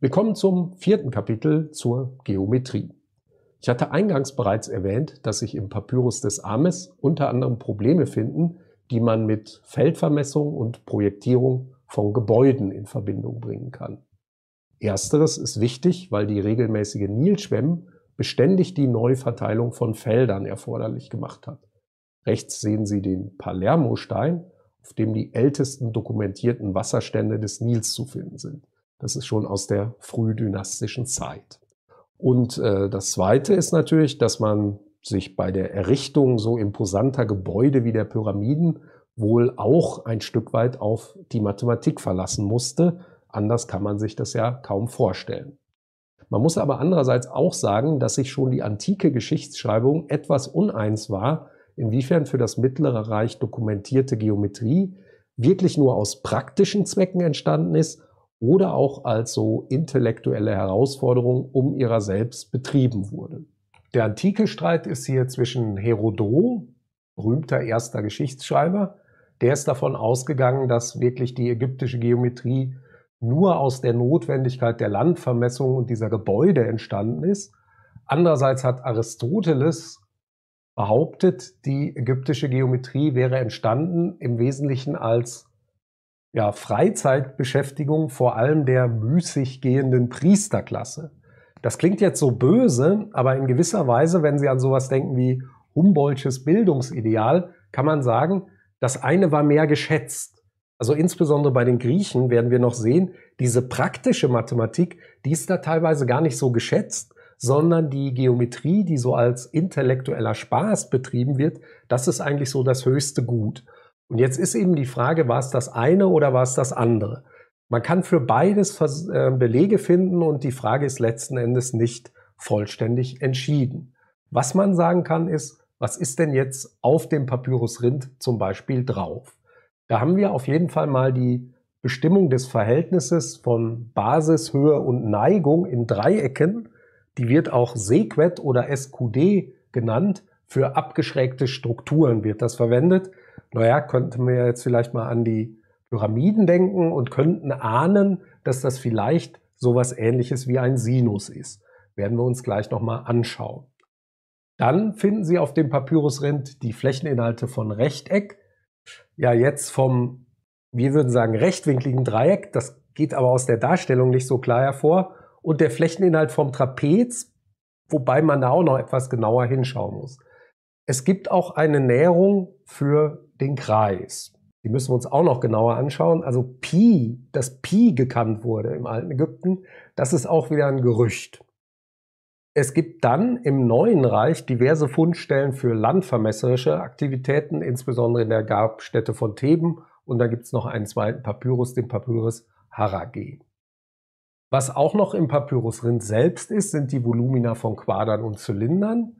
Wir kommen zum vierten Kapitel zur Geometrie. Ich hatte eingangs bereits erwähnt, dass sich im Papyrus des Ames unter anderem Probleme finden, die man mit Feldvermessung und Projektierung von Gebäuden in Verbindung bringen kann. Ersteres ist wichtig, weil die regelmäßige Nilschwemmen beständig die Neuverteilung von Feldern erforderlich gemacht hat. Rechts sehen Sie den Palermo-Stein, auf dem die ältesten dokumentierten Wasserstände des Nils zu finden sind. Das ist schon aus der frühdynastischen Zeit. Und äh, das Zweite ist natürlich, dass man sich bei der Errichtung so imposanter Gebäude wie der Pyramiden wohl auch ein Stück weit auf die Mathematik verlassen musste. Anders kann man sich das ja kaum vorstellen. Man muss aber andererseits auch sagen, dass sich schon die antike Geschichtsschreibung etwas uneins war, inwiefern für das Mittlere Reich dokumentierte Geometrie wirklich nur aus praktischen Zwecken entstanden ist oder auch als so intellektuelle Herausforderung um ihrer selbst betrieben wurde. Der antike Streit ist hier zwischen Herodot, berühmter erster Geschichtsschreiber, der ist davon ausgegangen, dass wirklich die ägyptische Geometrie nur aus der Notwendigkeit der Landvermessung und dieser Gebäude entstanden ist. Andererseits hat Aristoteles behauptet, die ägyptische Geometrie wäre entstanden im Wesentlichen als ja, Freizeitbeschäftigung vor allem der müßig gehenden Priesterklasse. Das klingt jetzt so böse, aber in gewisser Weise, wenn Sie an sowas denken wie Humboldtsches Bildungsideal, kann man sagen, das eine war mehr geschätzt. Also insbesondere bei den Griechen werden wir noch sehen, diese praktische Mathematik, die ist da teilweise gar nicht so geschätzt, sondern die Geometrie, die so als intellektueller Spaß betrieben wird, das ist eigentlich so das höchste Gut. Und jetzt ist eben die Frage, war es das eine oder war es das andere? Man kann für beides äh, Belege finden und die Frage ist letzten Endes nicht vollständig entschieden. Was man sagen kann ist, was ist denn jetzt auf dem Papyrus Rind zum Beispiel drauf? Da haben wir auf jeden Fall mal die Bestimmung des Verhältnisses von Basis, Höhe und Neigung in Dreiecken. Die wird auch Sequet oder SQD genannt. Für abgeschrägte Strukturen wird das verwendet naja, könnten wir jetzt vielleicht mal an die Pyramiden denken und könnten ahnen, dass das vielleicht sowas ähnliches wie ein Sinus ist. Werden wir uns gleich nochmal anschauen. Dann finden Sie auf dem Papyrusrind die Flächeninhalte von Rechteck. Ja, jetzt vom, wir würden sagen, rechtwinkligen Dreieck. Das geht aber aus der Darstellung nicht so klar hervor. Und der Flächeninhalt vom Trapez, wobei man da auch noch etwas genauer hinschauen muss. Es gibt auch eine Näherung für den Kreis. Die müssen wir uns auch noch genauer anschauen. Also Pi, dass Pi gekannt wurde im alten Ägypten, das ist auch wieder ein Gerücht. Es gibt dann im Neuen Reich diverse Fundstellen für landvermesserische Aktivitäten, insbesondere in der Grabstätte von Theben. Und da gibt es noch einen zweiten Papyrus, den Papyrus Harage. Was auch noch im Papyrus Rind selbst ist, sind die Volumina von Quadern und Zylindern.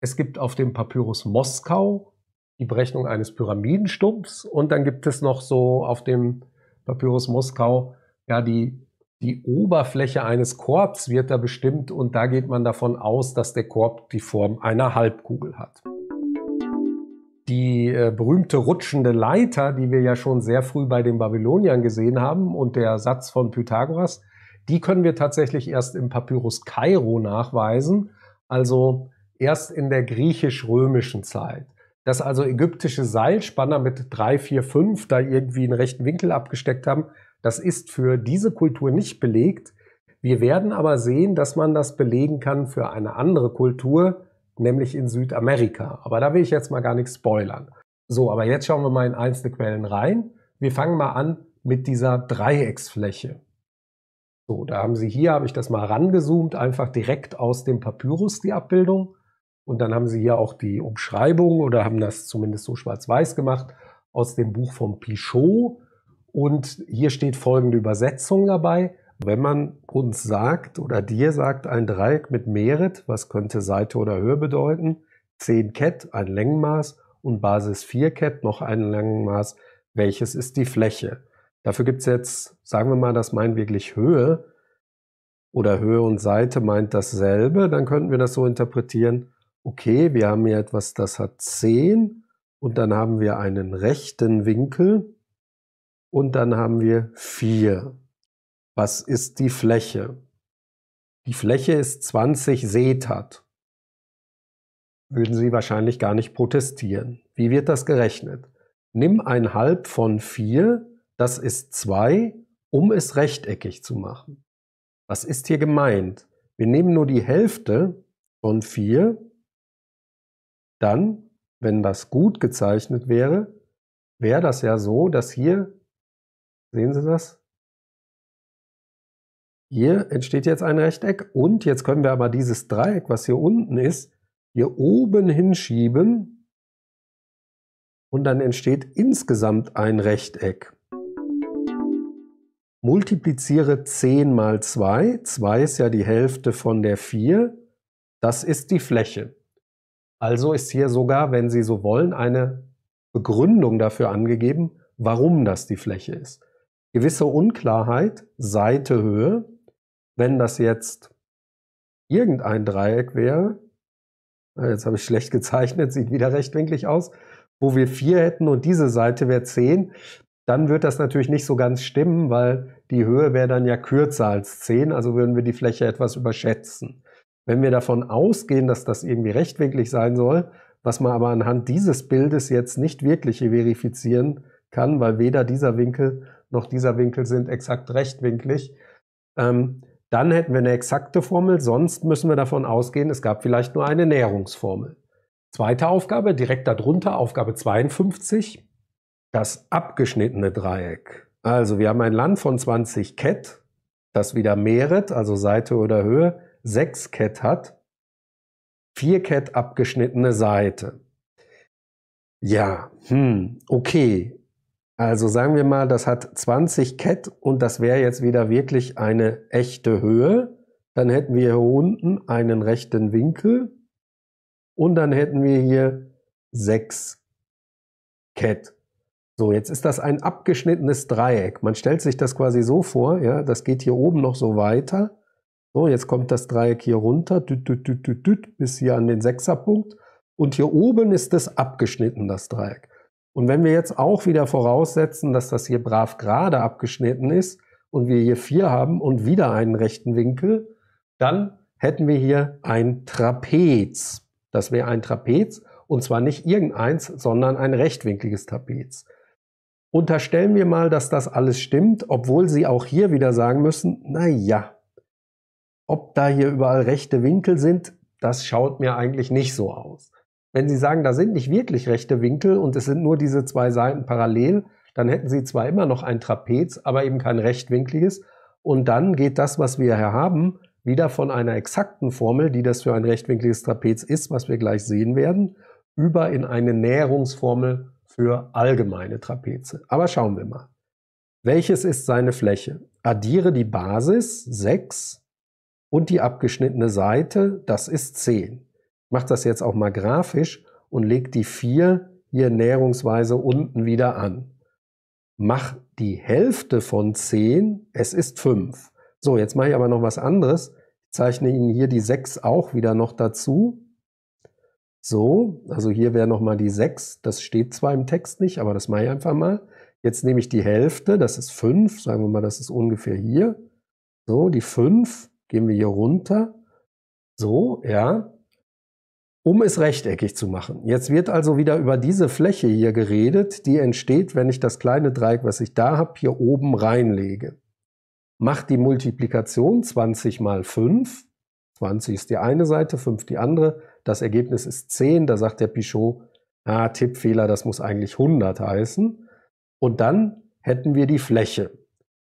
Es gibt auf dem Papyrus Moskau die Berechnung eines Pyramidenstumpfs und dann gibt es noch so auf dem Papyrus Moskau ja die die Oberfläche eines Korbs wird da bestimmt und da geht man davon aus, dass der Korb die Form einer Halbkugel hat. Die äh, berühmte rutschende Leiter, die wir ja schon sehr früh bei den Babyloniern gesehen haben und der Satz von Pythagoras, die können wir tatsächlich erst im Papyrus Kairo nachweisen. Also erst in der griechisch-römischen Zeit. Dass also ägyptische Seilspanner mit drei, vier, fünf da irgendwie einen rechten Winkel abgesteckt haben, das ist für diese Kultur nicht belegt. Wir werden aber sehen, dass man das belegen kann für eine andere Kultur, nämlich in Südamerika. Aber da will ich jetzt mal gar nichts spoilern. So, aber jetzt schauen wir mal in einzelne Quellen rein. Wir fangen mal an mit dieser Dreiecksfläche. So, da haben Sie hier, habe ich das mal rangezoomt, einfach direkt aus dem Papyrus die Abbildung. Und dann haben sie hier auch die Umschreibung oder haben das zumindest so schwarz-weiß gemacht aus dem Buch von Pichot. Und hier steht folgende Übersetzung dabei. Wenn man uns sagt oder dir sagt, ein Dreieck mit Merit, was könnte Seite oder Höhe bedeuten? 10 Kett, ein Längenmaß und Basis 4 Kett, noch ein Längenmaß. Welches ist die Fläche? Dafür gibt es jetzt, sagen wir mal, das meint wirklich Höhe oder Höhe und Seite meint dasselbe. Dann könnten wir das so interpretieren, okay, wir haben hier etwas, das hat 10 und dann haben wir einen rechten Winkel und dann haben wir 4. Was ist die Fläche? Die Fläche ist 20 Setat. Würden Sie wahrscheinlich gar nicht protestieren. Wie wird das gerechnet? Nimm ein Halb von 4, das ist 2, um es rechteckig zu machen. Was ist hier gemeint? Wir nehmen nur die Hälfte von 4 dann, wenn das gut gezeichnet wäre, wäre das ja so, dass hier, sehen Sie das? Hier entsteht jetzt ein Rechteck und jetzt können wir aber dieses Dreieck, was hier unten ist, hier oben hinschieben und dann entsteht insgesamt ein Rechteck. Multipliziere 10 mal 2, 2 ist ja die Hälfte von der 4, das ist die Fläche. Also ist hier sogar, wenn Sie so wollen, eine Begründung dafür angegeben, warum das die Fläche ist. Gewisse Unklarheit, Seite, Höhe, wenn das jetzt irgendein Dreieck wäre, jetzt habe ich schlecht gezeichnet, sieht wieder rechtwinklig aus, wo wir 4 hätten und diese Seite wäre 10, dann wird das natürlich nicht so ganz stimmen, weil die Höhe wäre dann ja kürzer als 10, also würden wir die Fläche etwas überschätzen. Wenn wir davon ausgehen, dass das irgendwie rechtwinklig sein soll, was man aber anhand dieses Bildes jetzt nicht wirklich verifizieren kann, weil weder dieser Winkel noch dieser Winkel sind exakt rechtwinklig, ähm, dann hätten wir eine exakte Formel, sonst müssen wir davon ausgehen, es gab vielleicht nur eine Näherungsformel. Zweite Aufgabe, direkt darunter, Aufgabe 52, das abgeschnittene Dreieck. Also wir haben ein Land von 20 Ket, das wieder mehret, also Seite oder Höhe, 6-Cat hat, 4-Cat abgeschnittene Seite. Ja, hm, okay. Also sagen wir mal, das hat 20 Cat und das wäre jetzt wieder wirklich eine echte Höhe. Dann hätten wir hier unten einen rechten Winkel und dann hätten wir hier 6 Cat. So, jetzt ist das ein abgeschnittenes Dreieck. Man stellt sich das quasi so vor, ja, das geht hier oben noch so weiter so, jetzt kommt das Dreieck hier runter, düt, düt, düt, düt, düt, bis hier an den Sechserpunkt. Und hier oben ist das abgeschnitten, das Dreieck. Und wenn wir jetzt auch wieder voraussetzen, dass das hier brav gerade abgeschnitten ist und wir hier 4 haben und wieder einen rechten Winkel, dann hätten wir hier ein Trapez. Das wäre ein Trapez und zwar nicht irgendeins, sondern ein rechtwinkliges Trapez. Unterstellen wir mal, dass das alles stimmt, obwohl Sie auch hier wieder sagen müssen, na ja, ob da hier überall rechte Winkel sind, das schaut mir eigentlich nicht so aus. Wenn Sie sagen, da sind nicht wirklich rechte Winkel und es sind nur diese zwei Seiten parallel, dann hätten Sie zwar immer noch ein Trapez, aber eben kein rechtwinkliges. Und dann geht das, was wir hier haben, wieder von einer exakten Formel, die das für ein rechtwinkliges Trapez ist, was wir gleich sehen werden, über in eine Näherungsformel für allgemeine Trapeze. Aber schauen wir mal. Welches ist seine Fläche? Addiere die Basis 6 und die abgeschnittene Seite, das ist 10. Ich mache das jetzt auch mal grafisch und lege die 4 hier näherungsweise unten wieder an. Mach die Hälfte von 10, es ist 5. So, jetzt mache ich aber noch was anderes. Ich zeichne Ihnen hier die 6 auch wieder noch dazu. So, also hier wäre nochmal die 6. Das steht zwar im Text nicht, aber das mache ich einfach mal. Jetzt nehme ich die Hälfte, das ist 5. Sagen wir mal, das ist ungefähr hier. So, die 5 gehen wir hier runter. So, ja. Um es rechteckig zu machen. Jetzt wird also wieder über diese Fläche hier geredet, die entsteht, wenn ich das kleine Dreieck, was ich da habe, hier oben reinlege. Macht die Multiplikation 20 mal 5. 20 ist die eine Seite, 5 die andere. Das Ergebnis ist 10. Da sagt der Pichot, ah, Tippfehler, das muss eigentlich 100 heißen. Und dann hätten wir die Fläche.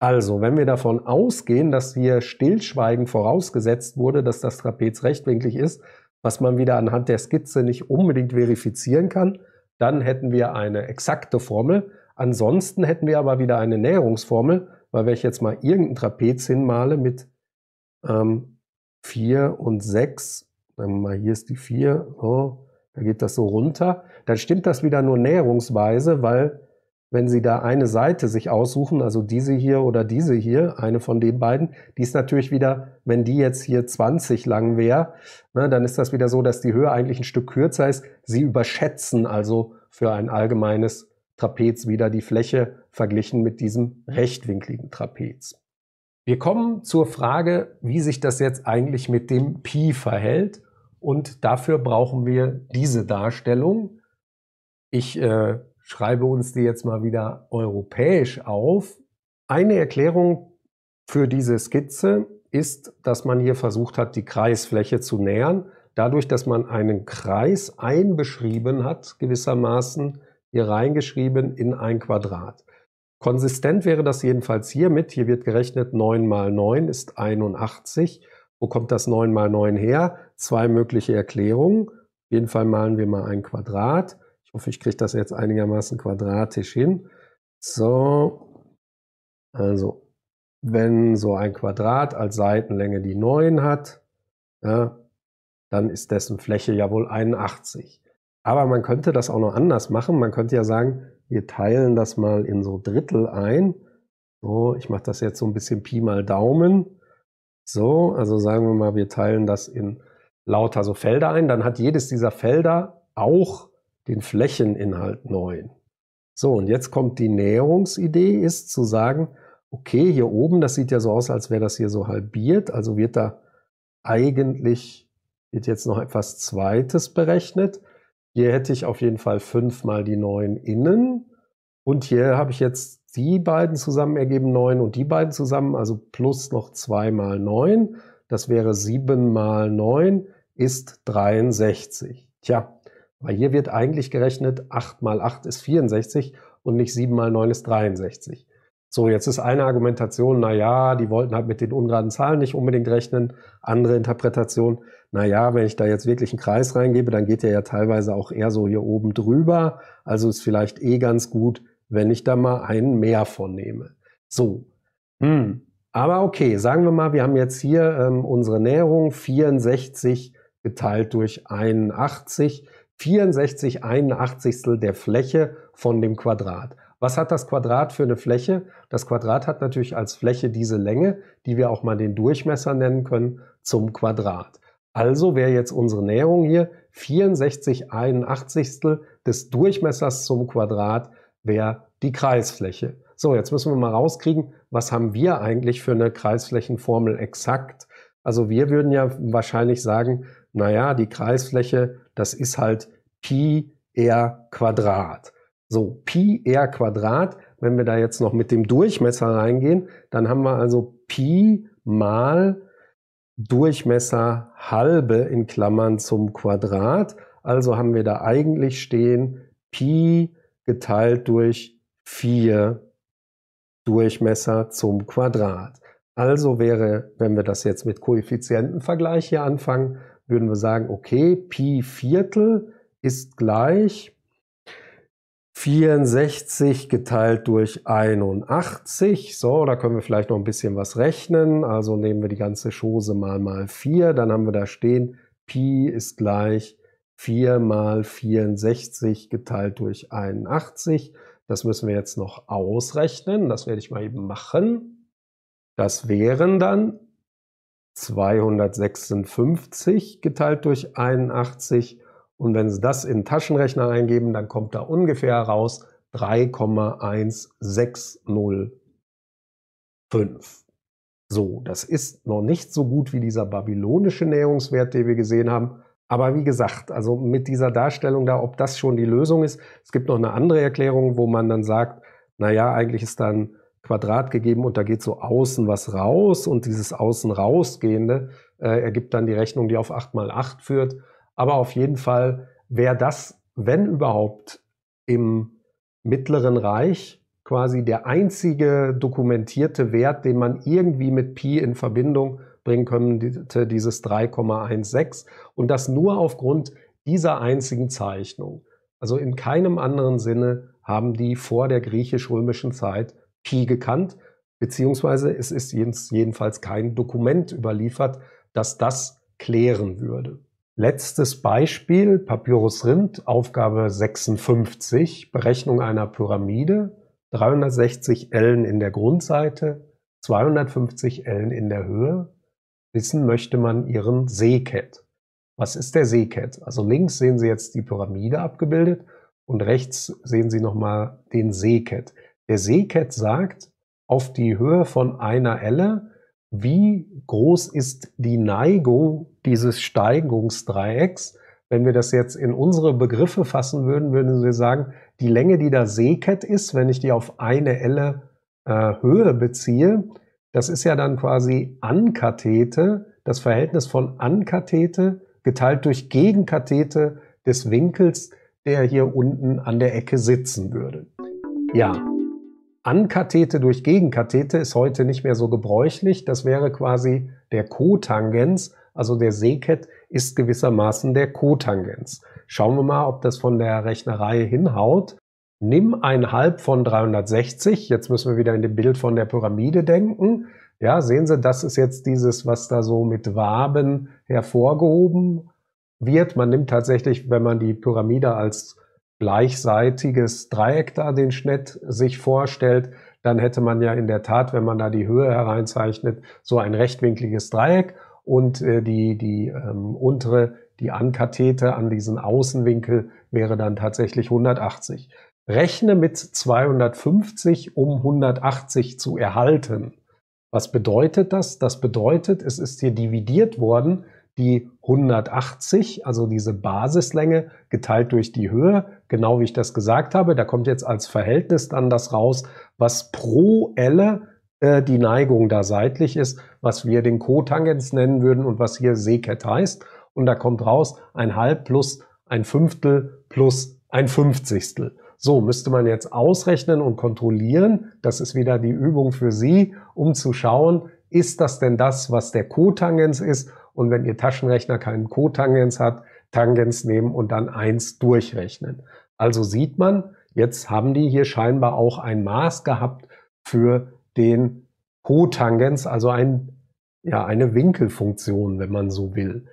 Also, wenn wir davon ausgehen, dass hier Stillschweigen vorausgesetzt wurde, dass das Trapez rechtwinklig ist, was man wieder anhand der Skizze nicht unbedingt verifizieren kann, dann hätten wir eine exakte Formel. Ansonsten hätten wir aber wieder eine Näherungsformel, weil wenn ich jetzt mal irgendein Trapez hinmale mit ähm, 4 und 6, sagen wir mal, hier ist die 4, oh, da geht das so runter, dann stimmt das wieder nur näherungsweise, weil wenn Sie da eine Seite sich aussuchen, also diese hier oder diese hier, eine von den beiden, die ist natürlich wieder, wenn die jetzt hier 20 lang wäre, ne, dann ist das wieder so, dass die Höhe eigentlich ein Stück kürzer ist. Sie überschätzen also für ein allgemeines Trapez wieder die Fläche verglichen mit diesem rechtwinkligen Trapez. Wir kommen zur Frage, wie sich das jetzt eigentlich mit dem Pi verhält. Und dafür brauchen wir diese Darstellung. Ich äh, schreibe uns die jetzt mal wieder europäisch auf. Eine Erklärung für diese Skizze ist, dass man hier versucht hat, die Kreisfläche zu nähern. Dadurch, dass man einen Kreis einbeschrieben hat, gewissermaßen hier reingeschrieben in ein Quadrat. Konsistent wäre das jedenfalls hiermit. Hier wird gerechnet, 9 mal 9 ist 81. Wo kommt das 9 mal 9 her? Zwei mögliche Erklärungen. Auf jeden Fall malen wir mal ein Quadrat hoffe, ich kriege das jetzt einigermaßen quadratisch hin. So, also wenn so ein Quadrat als Seitenlänge die 9 hat, ja, dann ist dessen Fläche ja wohl 81. Aber man könnte das auch noch anders machen. Man könnte ja sagen, wir teilen das mal in so Drittel ein. So, ich mache das jetzt so ein bisschen Pi mal Daumen. So, also sagen wir mal, wir teilen das in lauter so Felder ein. Dann hat jedes dieser Felder auch den Flächeninhalt neuen. So, und jetzt kommt die Näherungsidee, ist zu sagen, okay, hier oben, das sieht ja so aus, als wäre das hier so halbiert, also wird da eigentlich, wird jetzt noch etwas Zweites berechnet. Hier hätte ich auf jeden Fall fünfmal die neun innen und hier habe ich jetzt die beiden zusammen ergeben neun und die beiden zusammen, also plus noch zwei mal neun. Das wäre sieben mal neun ist 63. Tja, weil hier wird eigentlich gerechnet, 8 mal 8 ist 64 und nicht 7 mal 9 ist 63. So, jetzt ist eine Argumentation, naja, die wollten halt mit den ungeraden Zahlen nicht unbedingt rechnen. Andere Interpretation, naja, wenn ich da jetzt wirklich einen Kreis reingebe, dann geht der ja teilweise auch eher so hier oben drüber. Also ist vielleicht eh ganz gut, wenn ich da mal einen mehr von nehme. So. Hm. Aber okay, sagen wir mal, wir haben jetzt hier ähm, unsere Näherung 64 geteilt durch 81. 64 81 der Fläche von dem Quadrat. Was hat das Quadrat für eine Fläche? Das Quadrat hat natürlich als Fläche diese Länge, die wir auch mal den Durchmesser nennen können, zum Quadrat. Also wäre jetzt unsere Näherung hier 64 81 des Durchmessers zum Quadrat wäre die Kreisfläche. So, jetzt müssen wir mal rauskriegen, was haben wir eigentlich für eine Kreisflächenformel exakt? Also wir würden ja wahrscheinlich sagen, naja, die Kreisfläche, das ist halt Pi r Quadrat. So, Pi r Quadrat, wenn wir da jetzt noch mit dem Durchmesser reingehen, dann haben wir also Pi mal Durchmesser halbe in Klammern zum Quadrat. Also haben wir da eigentlich stehen Pi geteilt durch 4 Durchmesser zum Quadrat. Also wäre, wenn wir das jetzt mit Koeffizientenvergleich hier anfangen, würden wir sagen, okay, Pi Viertel ist gleich 64 geteilt durch 81. So, da können wir vielleicht noch ein bisschen was rechnen. Also nehmen wir die ganze Chose mal mal 4. Dann haben wir da stehen, Pi ist gleich 4 mal 64 geteilt durch 81. Das müssen wir jetzt noch ausrechnen. Das werde ich mal eben machen. Das wären dann 256 geteilt durch 81. Und wenn Sie das in den Taschenrechner eingeben, dann kommt da ungefähr raus 3,1605. So, das ist noch nicht so gut wie dieser babylonische Näherungswert, den wir gesehen haben. Aber wie gesagt, also mit dieser Darstellung da, ob das schon die Lösung ist, es gibt noch eine andere Erklärung, wo man dann sagt, naja, eigentlich ist dann Quadrat gegeben und da geht so außen was raus und dieses außen rausgehende äh, ergibt dann die Rechnung, die auf 8 mal 8 führt. Aber auf jeden Fall wäre das, wenn überhaupt, im Mittleren Reich quasi der einzige dokumentierte Wert, den man irgendwie mit Pi in Verbindung bringen könnte, dieses 3,16 und das nur aufgrund dieser einzigen Zeichnung. Also in keinem anderen Sinne haben die vor der griechisch-römischen Zeit Pi gekannt, beziehungsweise es ist jedenfalls kein Dokument überliefert, das das klären würde. Letztes Beispiel, Papyrus Rind, Aufgabe 56, Berechnung einer Pyramide, 360 Ellen in der Grundseite, 250 Ellen in der Höhe. Wissen möchte man ihren Seekett. Was ist der Seekett? Also links sehen Sie jetzt die Pyramide abgebildet und rechts sehen Sie nochmal den Seekett. Der Seekett sagt, auf die Höhe von einer Elle, wie groß ist die Neigung dieses Steigungsdreiecks? Wenn wir das jetzt in unsere Begriffe fassen würden, würden wir sagen, die Länge, die da Seekett ist, wenn ich die auf eine Elle äh, Höhe beziehe, das ist ja dann quasi Ankathete, das Verhältnis von Ankathete geteilt durch Gegenkathete des Winkels, der hier unten an der Ecke sitzen würde. Ja, Ankathete durch Gegenkathete ist heute nicht mehr so gebräuchlich. Das wäre quasi der Cotangens, also der Seket ist gewissermaßen der Cotangens. Schauen wir mal, ob das von der Rechnerei hinhaut. Nimm ein Halb von 360. Jetzt müssen wir wieder in dem Bild von der Pyramide denken. Ja, sehen Sie, das ist jetzt dieses, was da so mit Waben hervorgehoben wird. Man nimmt tatsächlich, wenn man die Pyramide als gleichseitiges Dreieck da den Schnitt sich vorstellt, dann hätte man ja in der Tat, wenn man da die Höhe hereinzeichnet, so ein rechtwinkliges Dreieck und äh, die, die ähm, untere, die Ankathete an diesen Außenwinkel wäre dann tatsächlich 180. Rechne mit 250, um 180 zu erhalten. Was bedeutet das? Das bedeutet, es ist hier dividiert worden, die 180, also diese Basislänge geteilt durch die Höhe, genau wie ich das gesagt habe. Da kommt jetzt als Verhältnis dann das raus, was pro Elle äh, die Neigung da seitlich ist, was wir den Kotangens nennen würden und was hier Seket heißt. Und da kommt raus ein halb plus ein Fünftel plus ein Fünfzigstel. So müsste man jetzt ausrechnen und kontrollieren. Das ist wieder die Übung für Sie, um zu schauen, ist das denn das, was der Kotangens ist und wenn Ihr Taschenrechner keinen Cotangens hat, Tangens nehmen und dann eins durchrechnen. Also sieht man, jetzt haben die hier scheinbar auch ein Maß gehabt für den Cotangens, also ein, ja, eine Winkelfunktion, wenn man so will.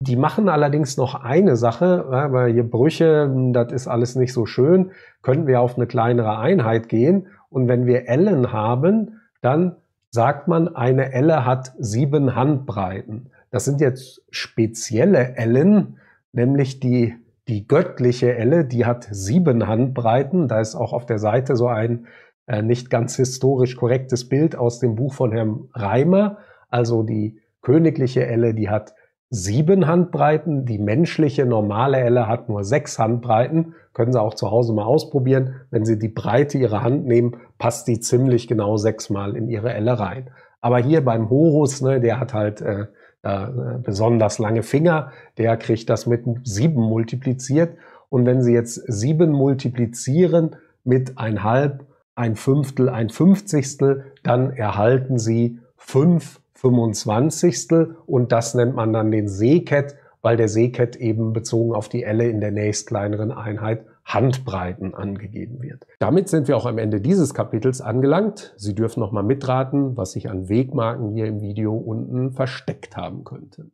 Die machen allerdings noch eine Sache, weil hier Brüche, das ist alles nicht so schön, können wir auf eine kleinere Einheit gehen. Und wenn wir Ellen haben, dann sagt man, eine Elle hat sieben Handbreiten. Das sind jetzt spezielle Ellen, nämlich die, die göttliche Elle, die hat sieben Handbreiten. Da ist auch auf der Seite so ein äh, nicht ganz historisch korrektes Bild aus dem Buch von Herrn Reimer. Also die königliche Elle, die hat sieben Handbreiten. Die menschliche normale Elle hat nur sechs Handbreiten. Können Sie auch zu Hause mal ausprobieren. Wenn Sie die Breite Ihrer Hand nehmen, passt die ziemlich genau sechsmal in Ihre Elle rein. Aber hier beim Horus, ne, der hat halt äh, äh, besonders lange Finger, der kriegt das mit sieben multipliziert. Und wenn Sie jetzt sieben multiplizieren mit ein halb, ein Fünftel, ein Fünfzigstel, dann erhalten Sie fünf Fünfundzwanzigstel und das nennt man dann den Seket, weil der Seket eben bezogen auf die Elle in der nächstkleineren Einheit Handbreiten angegeben wird. Damit sind wir auch am Ende dieses Kapitels angelangt. Sie dürfen noch mal mitraten, was sich an Wegmarken hier im Video unten versteckt haben könnte.